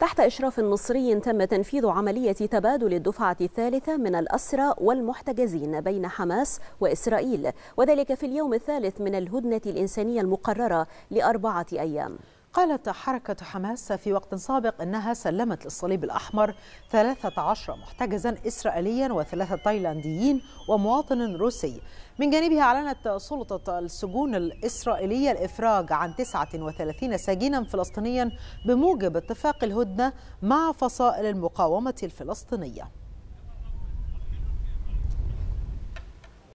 تحت إشراف مصري تم تنفيذ عملية تبادل الدفعة الثالثة من الأسرى والمحتجزين بين حماس وإسرائيل وذلك في اليوم الثالث من الهدنة الإنسانية المقررة لأربعة أيام قالت حركة حماس في وقت سابق أنها سلمت للصليب الأحمر 13 محتجزا إسرائيليا وثلاثة تايلانديين ومواطن روسي من جانبها أعلنت سلطة السجون الإسرائيلية الإفراج عن 39 سجينا فلسطينيا بموجب اتفاق الهدنة مع فصائل المقاومة الفلسطينية